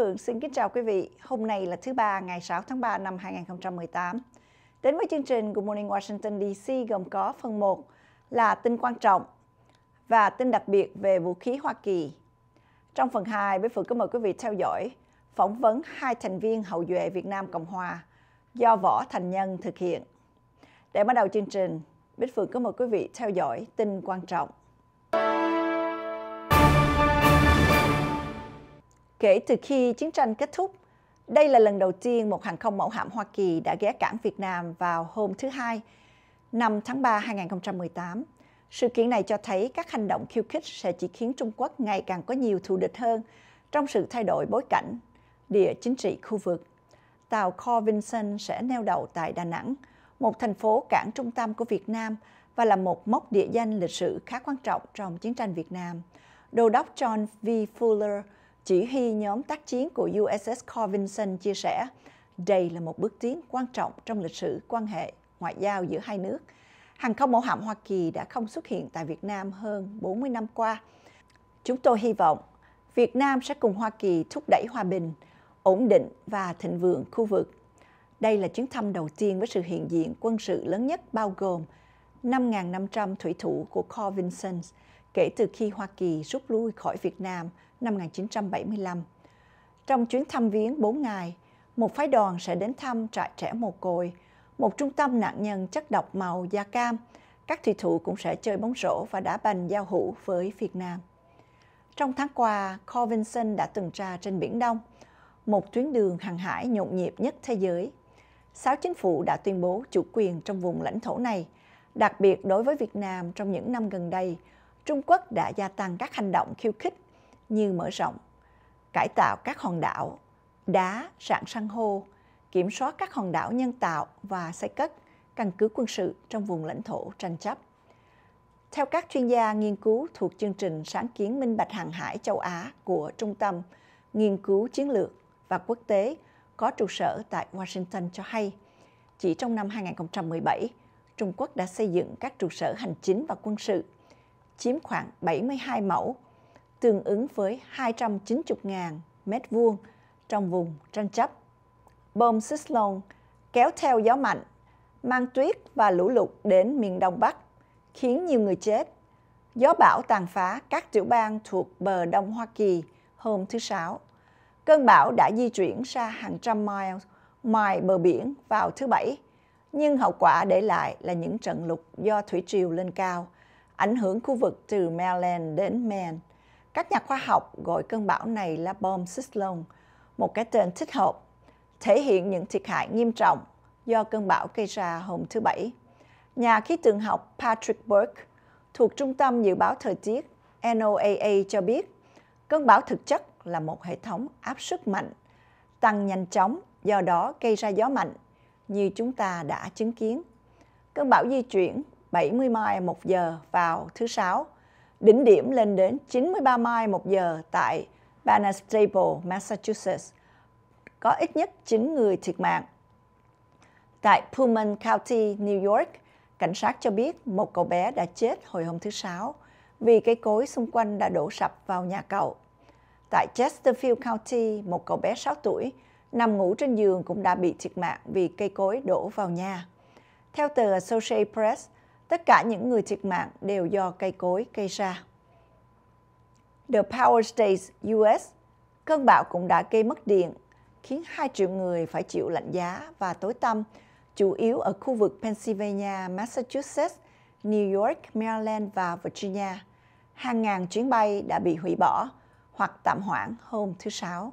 Phượng xin kính chào quý vị. Hôm nay là thứ ba ngày 6 tháng 3 năm 2018. Đến với chương trình Good Morning Washington DC gồm có phần 1 là tin quan trọng và tin đặc biệt về vũ khí Hoa Kỳ. Trong phần 2, Bế Phượng có mời quý vị theo dõi phỏng vấn hai thành viên hậu duệ Việt Nam Cộng Hòa do Võ Thành Nhân thực hiện. Để bắt đầu chương trình, Bích Phượng có mời quý vị theo dõi tin quan trọng. kể từ khi chiến tranh kết thúc. Đây là lần đầu tiên một hàng không mẫu hạm Hoa Kỳ đã ghé cảng Việt Nam vào hôm thứ Hai, năm tháng 3 2018. Sự kiện này cho thấy các hành động khiêu khích sẽ chỉ khiến Trung Quốc ngày càng có nhiều thù địch hơn trong sự thay đổi bối cảnh, địa chính trị khu vực. Tàu Corvinson sẽ neo đậu tại Đà Nẵng, một thành phố cảng trung tâm của Việt Nam và là một mốc địa danh lịch sử khá quan trọng trong chiến tranh Việt Nam. Đô đốc John V. Fuller – chỉ huy nhóm tác chiến của USS Corvinson chia sẻ, đây là một bước tiến quan trọng trong lịch sử quan hệ ngoại giao giữa hai nước. Hàng không mẫu hạm Hoa Kỳ đã không xuất hiện tại Việt Nam hơn 40 năm qua. Chúng tôi hy vọng Việt Nam sẽ cùng Hoa Kỳ thúc đẩy hòa bình, ổn định và thịnh vượng khu vực. Đây là chuyến thăm đầu tiên với sự hiện diện quân sự lớn nhất bao gồm 5.500 thủy thủ của Corvinson kể từ khi Hoa Kỳ rút lui khỏi Việt Nam năm 1975. Trong chuyến thăm viếng 4 ngày, một phái đoàn sẽ đến thăm trại trẻ mồ côi, một trung tâm nạn nhân chất độc màu da cam. Các thủy thủ cũng sẽ chơi bóng rổ và đá banh giao hữu với Việt Nam. Trong tháng qua, Corvinson đã tuần tra trên Biển Đông, một tuyến đường hàng hải nhộn nhịp nhất thế giới. Sáu chính phủ đã tuyên bố chủ quyền trong vùng lãnh thổ này, đặc biệt đối với Việt Nam trong những năm gần đây – Trung Quốc đã gia tăng các hành động khiêu khích như mở rộng, cải tạo các hòn đảo, đá, rạn san hô, kiểm soát các hòn đảo nhân tạo và xây cất căn cứ quân sự trong vùng lãnh thổ tranh chấp. Theo các chuyên gia nghiên cứu thuộc chương trình sáng kiến minh bạch hàng hải châu Á của Trung tâm Nghiên cứu Chiến lược và Quốc tế có trụ sở tại Washington cho hay, chỉ trong năm 2017, Trung Quốc đã xây dựng các trụ sở hành chính và quân sự chiếm khoảng 72 mẫu, tương ứng với 290.000 mét vuông trong vùng tranh chấp. Bom Sislon kéo theo gió mạnh, mang tuyết và lũ lụt đến miền Đông Bắc, khiến nhiều người chết. Gió bão tàn phá các tiểu bang thuộc bờ Đông Hoa Kỳ hôm thứ Sáu. Cơn bão đã di chuyển ra hàng trăm miles ngoài bờ biển vào thứ Bảy, nhưng hậu quả để lại là những trận lụt do thủy triều lên cao – ảnh hưởng khu vực từ Maryland đến Maine. Các nhà khoa học gọi cơn bão này là bom cyclone, một cái tên thích hợp, thể hiện những thiệt hại nghiêm trọng do cơn bão gây ra hôm thứ Bảy. Nhà khí tượng học Patrick Burke thuộc Trung tâm Dự báo Thời tiết NOAA cho biết, cơn bão thực chất là một hệ thống áp suất mạnh, tăng nhanh chóng, do đó gây ra gió mạnh, như chúng ta đã chứng kiến. Cơn bão di chuyển 70 mai một giờ vào thứ Sáu, đỉnh điểm lên đến 93 mai một giờ tại Barnstable, Massachusetts. Có ít nhất 9 người thiệt mạng. Tại Pullman County, New York, cảnh sát cho biết một cậu bé đã chết hồi hôm thứ Sáu vì cây cối xung quanh đã đổ sập vào nhà cậu. Tại Chesterfield County, một cậu bé 6 tuổi nằm ngủ trên giường cũng đã bị thiệt mạng vì cây cối đổ vào nhà. Theo tờ Associated Press, tất cả những người thiệt mạng đều do cây cối gây ra. The Power States US, cơn bão cũng đã gây mất điện, khiến 2 triệu người phải chịu lạnh giá và tối tăm, chủ yếu ở khu vực Pennsylvania, Massachusetts, New York, Maryland và Virginia. Hàng ngàn chuyến bay đã bị hủy bỏ hoặc tạm hoãn hôm thứ Sáu.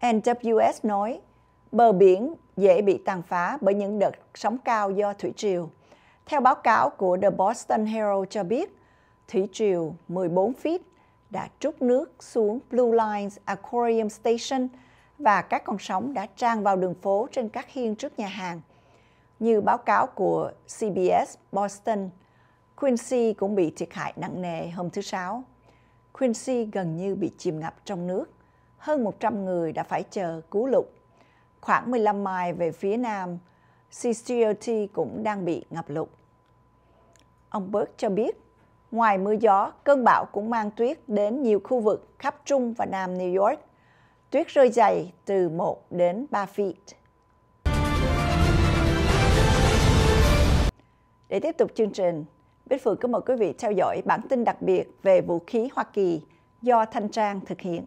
NWS nói, bờ biển dễ bị tàn phá bởi những đợt sóng cao do thủy triều. Theo báo cáo của The Boston Herald cho biết, thủy triều 14 feet đã trút nước xuống Blue Lines Aquarium Station và các con sóng đã tràn vào đường phố trên các hiên trước nhà hàng. Như báo cáo của CBS Boston, Quincy cũng bị thiệt hại nặng nề hôm thứ Sáu. Quincy gần như bị chìm ngập trong nước. Hơn 100 người đã phải chờ cứu lục. Khoảng 15 mai về phía nam, Sicily cũng đang bị ngập lụt. Ông Burke cho biết, ngoài mưa gió, cơn bão cũng mang tuyết đến nhiều khu vực khắp Trung và Nam New York. Tuyết rơi dày từ 1 đến 3 feet. Để tiếp tục chương trình, Bích Phượng có mời quý vị theo dõi bản tin đặc biệt về vũ khí Hoa Kỳ do Thanh Trang thực hiện.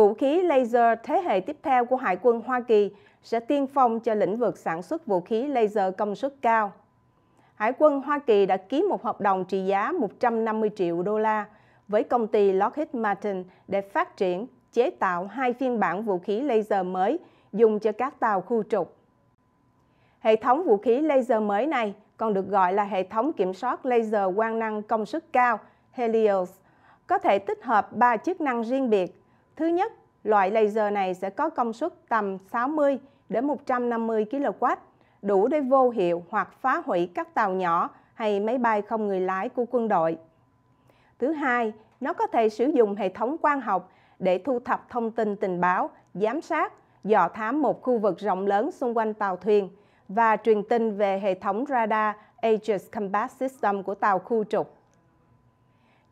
vũ khí laser thế hệ tiếp theo của Hải quân Hoa Kỳ sẽ tiên phong cho lĩnh vực sản xuất vũ khí laser công suất cao. Hải quân Hoa Kỳ đã ký một hợp đồng trị giá 150 triệu đô la với công ty Lockheed Martin để phát triển, chế tạo hai phiên bản vũ khí laser mới dùng cho các tàu khu trục. Hệ thống vũ khí laser mới này còn được gọi là hệ thống kiểm soát laser quang năng công suất cao Helios, có thể tích hợp 3 chức năng riêng biệt Thứ nhất, loại laser này sẽ có công suất tầm 60 đến 150 kW, đủ để vô hiệu hoặc phá hủy các tàu nhỏ hay máy bay không người lái của quân đội. Thứ hai, nó có thể sử dụng hệ thống quang học để thu thập thông tin tình báo, giám sát, dò thám một khu vực rộng lớn xung quanh tàu thuyền và truyền tin về hệ thống radar Aegis Combat System của tàu khu trục.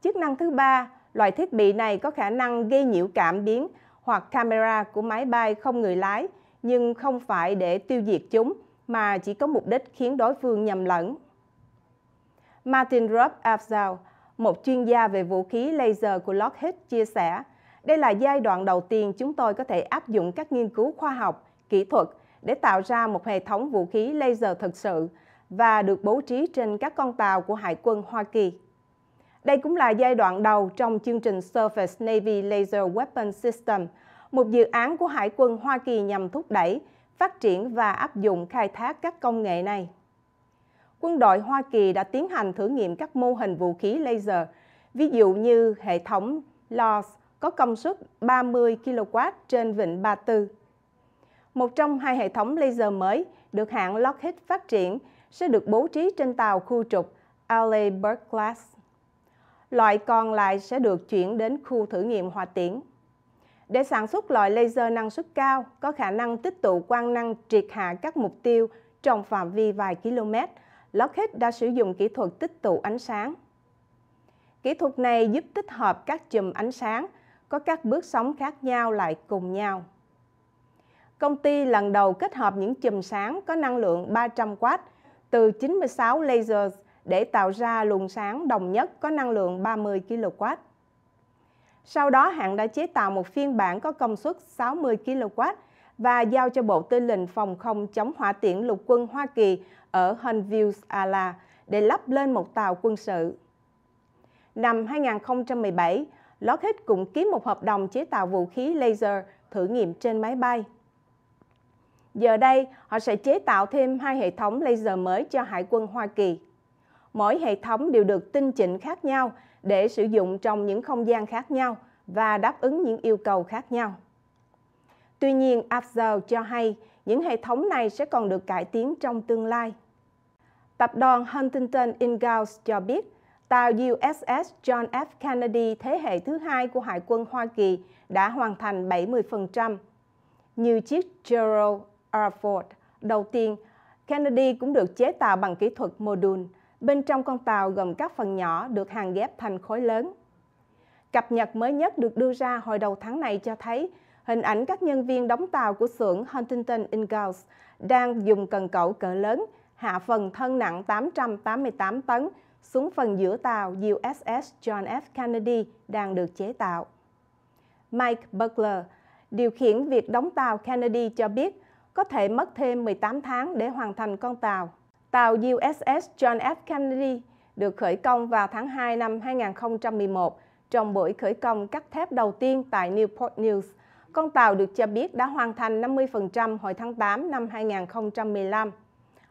Chức năng thứ ba Loại thiết bị này có khả năng gây nhiễu cảm biến hoặc camera của máy bay không người lái, nhưng không phải để tiêu diệt chúng, mà chỉ có mục đích khiến đối phương nhầm lẫn. Martin Rob Afzal, một chuyên gia về vũ khí laser của Lockheed, chia sẻ, đây là giai đoạn đầu tiên chúng tôi có thể áp dụng các nghiên cứu khoa học, kỹ thuật để tạo ra một hệ thống vũ khí laser thực sự và được bố trí trên các con tàu của Hải quân Hoa Kỳ. Đây cũng là giai đoạn đầu trong chương trình Surface Navy Laser Weapon System, một dự án của Hải quân Hoa Kỳ nhằm thúc đẩy, phát triển và áp dụng khai thác các công nghệ này. Quân đội Hoa Kỳ đã tiến hành thử nghiệm các mô hình vũ khí laser, ví dụ như hệ thống LOS có công suất 30 kW trên vịnh Ba Tư. Một trong hai hệ thống laser mới được hãng Lockheed phát triển sẽ được bố trí trên tàu khu trục Allenberg Class loại còn lại sẽ được chuyển đến khu thử nghiệm hòa tiễn. Để sản xuất loại laser năng suất cao, có khả năng tích tụ quang năng triệt hạ các mục tiêu trong phạm vi vài km, Lockheed đã sử dụng kỹ thuật tích tụ ánh sáng. Kỹ thuật này giúp tích hợp các chùm ánh sáng có các bước sóng khác nhau lại cùng nhau. Công ty lần đầu kết hợp những chùm sáng có năng lượng 300W từ 96 lasers để tạo ra luồng sáng đồng nhất có năng lượng 30 kW. Sau đó hãng đã chế tạo một phiên bản có công suất 60 kW và giao cho Bộ Tư lệnh Phòng không chống hỏa tiễn lục quân Hoa Kỳ ở Hunville, Ala để lắp lên một tàu quân sự. Năm 2017, Lockheed cũng ký một hợp đồng chế tạo vũ khí laser thử nghiệm trên máy bay. Giờ đây, họ sẽ chế tạo thêm hai hệ thống laser mới cho Hải quân Hoa Kỳ mỗi hệ thống đều được tinh chỉnh khác nhau để sử dụng trong những không gian khác nhau và đáp ứng những yêu cầu khác nhau. Tuy nhiên, Apple cho hay những hệ thống này sẽ còn được cải tiến trong tương lai. Tập đoàn Huntington Ingalls cho biết, tàu USS John F. Kennedy thế hệ thứ hai của Hải quân Hoa Kỳ đã hoàn thành 70%. Như chiếc Gerald R. Ford đầu tiên, Kennedy cũng được chế tạo bằng kỹ thuật module Bên trong con tàu gồm các phần nhỏ được hàn ghép thành khối lớn. Cập nhật mới nhất được đưa ra hồi đầu tháng này cho thấy hình ảnh các nhân viên đóng tàu của xưởng Huntington Ingalls đang dùng cần cẩu cỡ lớn hạ phần thân nặng 888 tấn xuống phần giữa tàu USS John F. Kennedy đang được chế tạo. Mike Butler, điều khiển việc đóng tàu Kennedy cho biết có thể mất thêm 18 tháng để hoàn thành con tàu. Tàu USS John F. Kennedy được khởi công vào tháng 2 năm 2011 trong buổi khởi công cắt thép đầu tiên tại Newport News. Con tàu được cho biết đã hoàn thành 50% hồi tháng 8 năm 2015.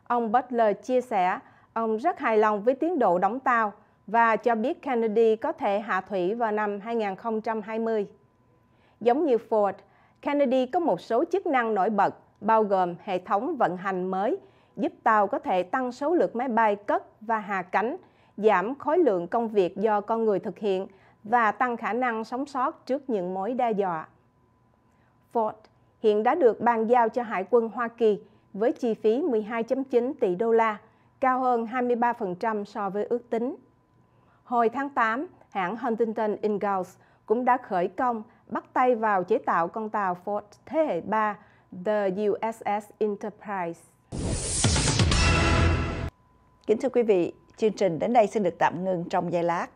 Ông Butler chia sẻ, ông rất hài lòng với tiến độ đóng tàu và cho biết Kennedy có thể hạ thủy vào năm 2020. Giống như Ford, Kennedy có một số chức năng nổi bật, bao gồm hệ thống vận hành mới – giúp tàu có thể tăng số lượt máy bay cất và hạ cánh, giảm khối lượng công việc do con người thực hiện và tăng khả năng sống sót trước những mối đe dọa. Ford hiện đã được bàn giao cho Hải quân Hoa Kỳ với chi phí 12.9 tỷ đô la, cao hơn 23% so với ước tính. Hồi tháng 8, hãng Huntington Ingalls cũng đã khởi công bắt tay vào chế tạo con tàu Ford thế hệ 3 The USS Enterprise. Kính thưa quý vị, chương trình đến đây xin được tạm ngưng trong giây lát.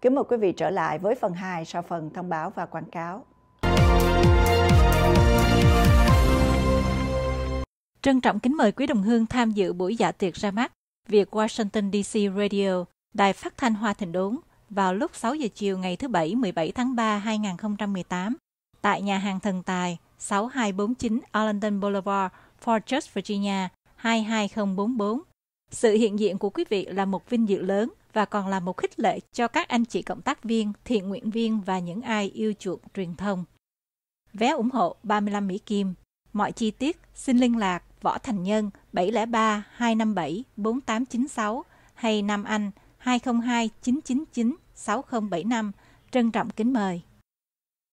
Kính mời quý vị trở lại với phần 2 sau phần thông báo và quảng cáo. Trân trọng kính mời quý đồng hương tham dự buổi dạ tiệc ra mắt việc Washington DC Radio, Đài Phát thanh Hoa Thịnh Đốn vào lúc 6 giờ chiều ngày thứ Bảy 17 tháng 3 2018 tại nhà hàng Thần Tài 6249 Arlington Boulevard, Fort Worth, Virginia 22044 sự hiện diện của quý vị là một vinh dự lớn và còn là một khích lệ cho các anh chị cộng tác viên, thiện nguyện viên và những ai yêu chuộng truyền thông. Vé ủng hộ 35 Mỹ Kim. Mọi chi tiết xin liên lạc Võ Thành Nhân 703 257 4896 hay Nam Anh 202 999 6075. Trân trọng kính mời.